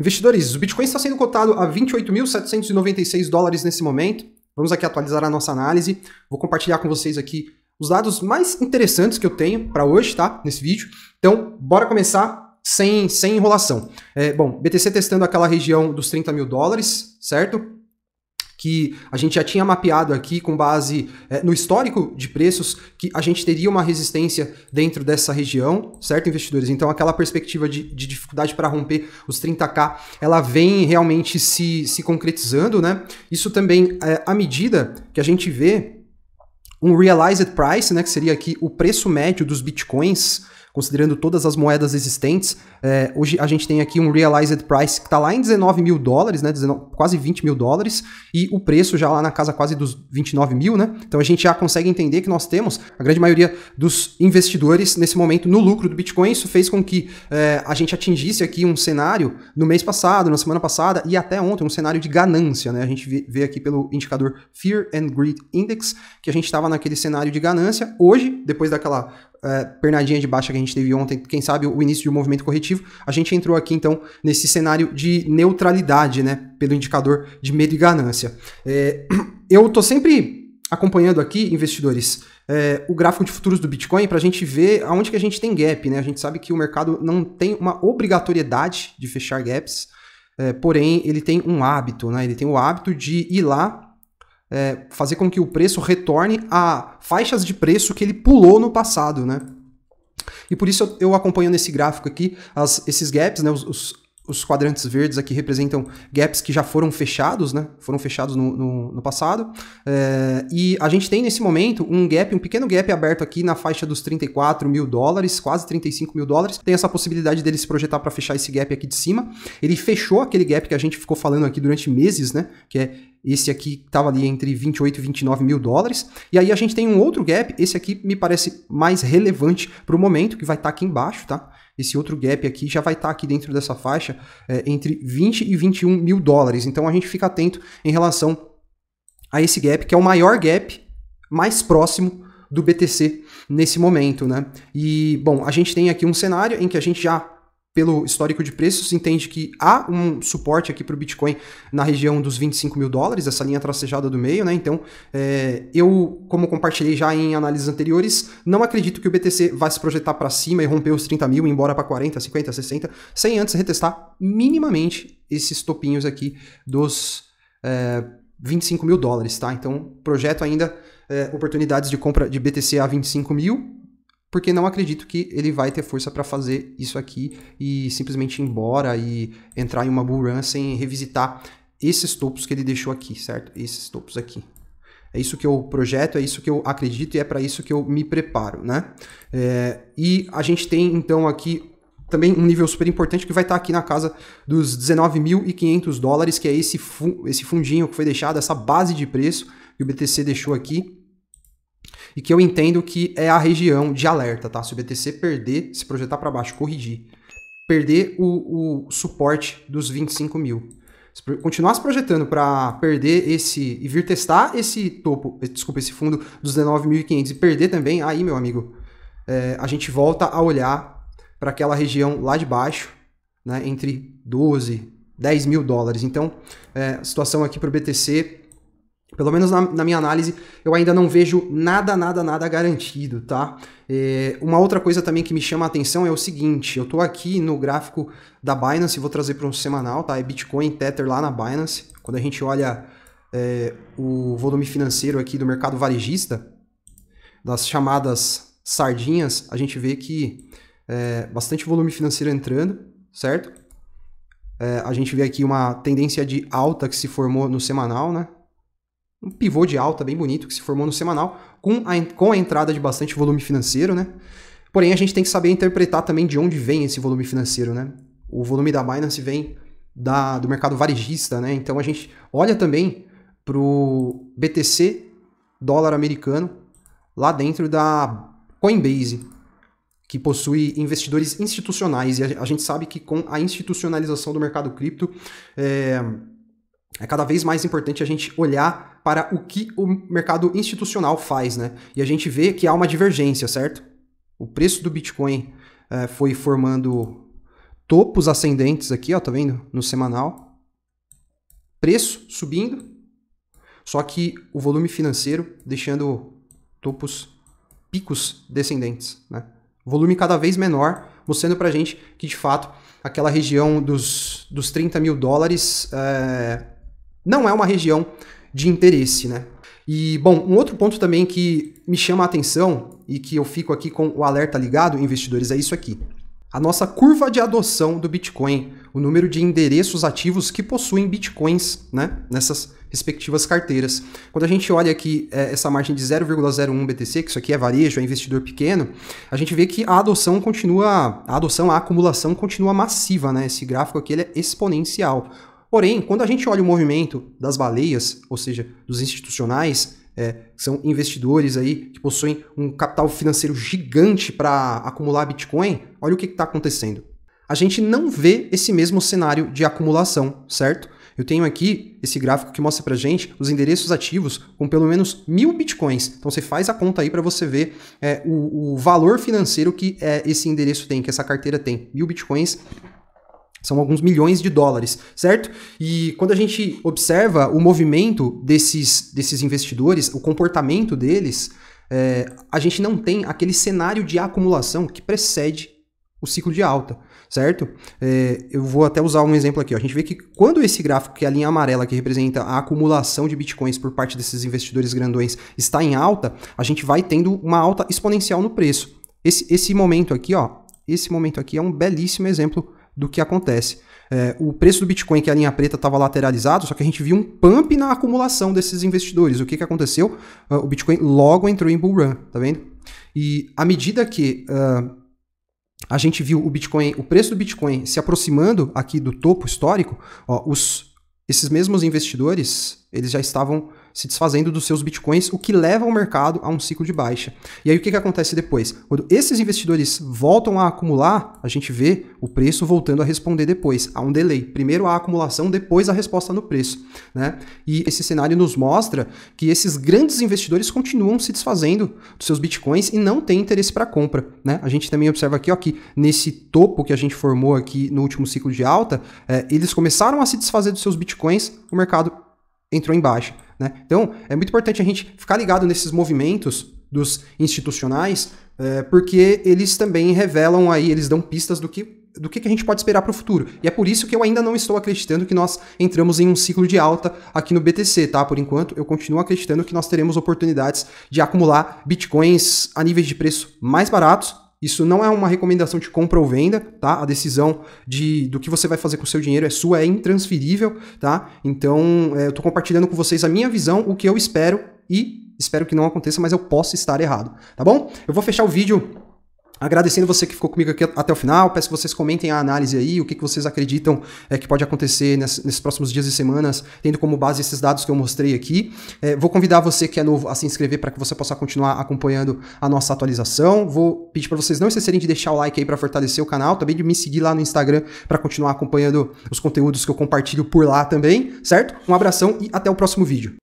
Investidores, o Bitcoin está sendo cotado a 28.796 dólares nesse momento. Vamos aqui atualizar a nossa análise. Vou compartilhar com vocês aqui os dados mais interessantes que eu tenho para hoje, tá? Nesse vídeo. Então, bora começar sem, sem enrolação. É, bom, BTC testando aquela região dos 30 mil dólares, certo? que a gente já tinha mapeado aqui com base é, no histórico de preços que a gente teria uma resistência dentro dessa região, certo, investidores? Então, aquela perspectiva de, de dificuldade para romper os 30k, ela vem realmente se, se concretizando, né? Isso também, é, à medida que a gente vê um realized price, né, que seria aqui o preço médio dos bitcoins, considerando todas as moedas existentes, é, hoje a gente tem aqui um realized price que está lá em 19 mil dólares, né, 19, quase 20 mil dólares, e o preço já lá na casa quase dos 29 mil, né? Então a gente já consegue entender que nós temos a grande maioria dos investidores nesse momento no lucro do Bitcoin. Isso fez com que é, a gente atingisse aqui um cenário no mês passado, na semana passada e até ontem, um cenário de ganância, né? A gente vê aqui pelo indicador Fear and Greed Index que a gente estava naquele cenário de ganância. Hoje, depois daquela é, pernadinha de baixa que a gente teve ontem, quem sabe o início de um movimento corretivo, a gente entrou aqui então nesse cenário de neutralidade, né? Pelo indicador de medo e ganância. É, eu tô sempre acompanhando aqui, investidores, é, o gráfico de futuros do Bitcoin para a gente ver aonde que a gente tem gap, né? A gente sabe que o mercado não tem uma obrigatoriedade de fechar gaps, é, porém ele tem um hábito, né? Ele tem o hábito de ir lá é, fazer com que o preço retorne a faixas de preço que ele pulou no passado, né? E por isso eu, eu acompanho nesse gráfico aqui as, esses gaps, né? Os, os, os, quadrantes verdes aqui representam gaps que já foram fechados, né? Foram fechados no, no, no passado. É, e a gente tem nesse momento um gap, um pequeno gap aberto aqui na faixa dos 34 mil dólares, quase 35 mil dólares. Tem essa possibilidade dele se projetar para fechar esse gap aqui de cima. Ele fechou aquele gap que a gente ficou falando aqui durante meses, né? Que é esse aqui estava ali entre 28 e 29 mil dólares. E aí a gente tem um outro gap. Esse aqui me parece mais relevante para o momento, que vai estar tá aqui embaixo, tá? Esse outro gap aqui já vai estar tá aqui dentro dessa faixa é, entre 20 e 21 mil dólares. Então a gente fica atento em relação a esse gap, que é o maior gap mais próximo do BTC nesse momento, né? E, bom, a gente tem aqui um cenário em que a gente já pelo histórico de preços, entende que há um suporte aqui para o Bitcoin na região dos 25 mil dólares, essa linha tracejada do meio, né? Então, é, eu, como compartilhei já em análises anteriores, não acredito que o BTC vá se projetar para cima e romper os 30 mil, embora para 40, 50, 60, sem antes retestar minimamente esses topinhos aqui dos é, 25 mil dólares, tá? Então, projeto ainda é, oportunidades de compra de BTC a 25 mil, porque não acredito que ele vai ter força para fazer isso aqui e simplesmente ir embora e entrar em uma bull run sem revisitar esses topos que ele deixou aqui, certo? Esses topos aqui. É isso que eu projeto, é isso que eu acredito e é para isso que eu me preparo, né? É, e a gente tem então aqui também um nível super importante que vai estar tá aqui na casa dos 19.500 dólares, que é esse, fu esse fundinho que foi deixado, essa base de preço que o BTC deixou aqui e que eu entendo que é a região de alerta, tá? Se o BTC perder, se projetar para baixo, corrigir, perder o, o, suporte dos 25 mil. Se continuar se projetando para perder esse e vir testar esse topo, eh, desculpa, esse fundo dos 19.500 e perder também, aí, meu amigo, é, a gente volta a olhar para aquela região lá de baixo, né, entre 12, 10 mil dólares. Então, é, a situação aqui para o BTC pelo menos na, na, minha análise, eu ainda não vejo nada, nada, nada garantido, tá? É, uma outra coisa também que me chama a atenção é o seguinte: eu tô aqui no gráfico da Binance, vou trazer para um semanal, tá? É Bitcoin, Tether lá na Binance. Quando a gente olha é, o volume financeiro aqui do mercado varejista, das chamadas sardinhas, a gente vê que é, bastante volume financeiro entrando, certo? É, a gente vê aqui uma tendência de alta que se formou no semanal, né? um pivô de alta bem bonito que se formou no semanal, com a, com a entrada de bastante volume financeiro, né? Porém, a gente tem que saber interpretar também de onde vem esse volume financeiro, né? O volume da Binance vem da, do mercado varejista, né? Então a gente olha também para o BTC dólar americano lá dentro da Coinbase, que possui investidores institucionais. E a, a gente sabe que com a institucionalização do mercado cripto, é, é cada vez mais importante a gente olhar para o que o mercado institucional faz, né? E a gente vê que há uma divergência, certo? O preço do Bitcoin é, foi formando topos ascendentes aqui, ó, tá vendo? No semanal. Preço subindo, só que o volume financeiro deixando topos, picos descendentes, né? Volume cada vez menor, mostrando pra gente que, de fato, aquela região dos, dos 30 mil dólares... É, não é uma região de interesse, né? E, bom, um outro ponto também que me chama a atenção e que eu fico aqui com o alerta ligado, investidores, é isso aqui. A nossa curva de adoção do Bitcoin, o número de endereços ativos que possuem Bitcoins, né? Nessas respectivas carteiras. Quando a gente olha aqui é, essa margem de 0,01 BTC, que isso aqui é varejo, é investidor pequeno, a gente vê que a adoção continua, a adoção, a acumulação continua massiva, né? Esse gráfico aqui ele é exponencial. Porém, quando a gente olha o movimento das baleias, ou seja, dos institucionais, é, que são investidores aí que possuem um capital financeiro gigante para acumular Bitcoin, olha o que está acontecendo. A gente não vê esse mesmo cenário de acumulação, certo? Eu tenho aqui esse gráfico que mostra para gente os endereços ativos com pelo menos mil bitcoins. Então você faz a conta aí para você ver é, o, o, valor financeiro que é, esse endereço tem, que essa carteira tem. Mil bitcoins são alguns milhões de dólares, certo? E quando a gente observa o movimento desses, desses investidores, o comportamento deles, é, a gente não tem aquele cenário de acumulação que precede o ciclo de alta, certo? É, eu vou até usar um exemplo aqui. Ó. A gente vê que quando esse gráfico, que é a linha amarela, que representa a acumulação de bitcoins por parte desses investidores grandões, está em alta, a gente vai tendo uma alta exponencial no preço. Esse, esse momento aqui, ó, esse momento aqui é um belíssimo exemplo do que acontece. É, o preço do Bitcoin, que é a linha preta estava lateralizado, só que a gente viu um pump na acumulação desses investidores. O que, que aconteceu? Uh, o Bitcoin logo entrou em bull run, tá vendo? E à medida que uh, a gente viu o Bitcoin, o preço do Bitcoin se aproximando aqui do topo histórico, ó, os, esses mesmos investidores eles já estavam se desfazendo dos seus bitcoins, o que leva o mercado a um ciclo de baixa. E aí o que, que acontece depois? Quando esses investidores voltam a acumular, a gente vê o preço voltando a responder depois. Há um delay. Primeiro a acumulação, depois a resposta no preço. Né? E esse cenário nos mostra que esses grandes investidores continuam se desfazendo dos seus bitcoins e não têm interesse para compra. Né? A gente também observa aqui ó, que nesse topo que a gente formou aqui no último ciclo de alta, é, eles começaram a se desfazer dos seus bitcoins, o mercado entrou em baixa. Né? Então, é muito importante a gente ficar ligado nesses movimentos dos institucionais, é, porque eles também revelam aí, eles dão pistas do que do que, que a gente pode esperar para o futuro. E é por isso que eu ainda não estou acreditando que nós entramos em um ciclo de alta aqui no BTC, tá? Por enquanto, eu continuo acreditando que nós teremos oportunidades de acumular bitcoins a níveis de preço mais baratos isso não é uma recomendação de compra ou venda, tá? A decisão de, do que você vai fazer com o seu dinheiro é sua, é intransferível, tá? Então, é, eu estou compartilhando com vocês a minha visão, o que eu espero e espero que não aconteça, mas eu posso estar errado, tá bom? Eu vou fechar o vídeo Agradecendo você que ficou comigo aqui até o final, peço que vocês comentem a análise aí, o que, que vocês acreditam é, que pode acontecer ness, nesses próximos dias e semanas, tendo como base esses dados que eu mostrei aqui. É, vou convidar você que é novo a se inscrever para que você possa continuar acompanhando a nossa atualização. Vou pedir para vocês não esquecerem de deixar o like aí para fortalecer o canal, também de me seguir lá no Instagram para continuar acompanhando os conteúdos que eu compartilho por lá também, certo? Um abração e até o próximo vídeo.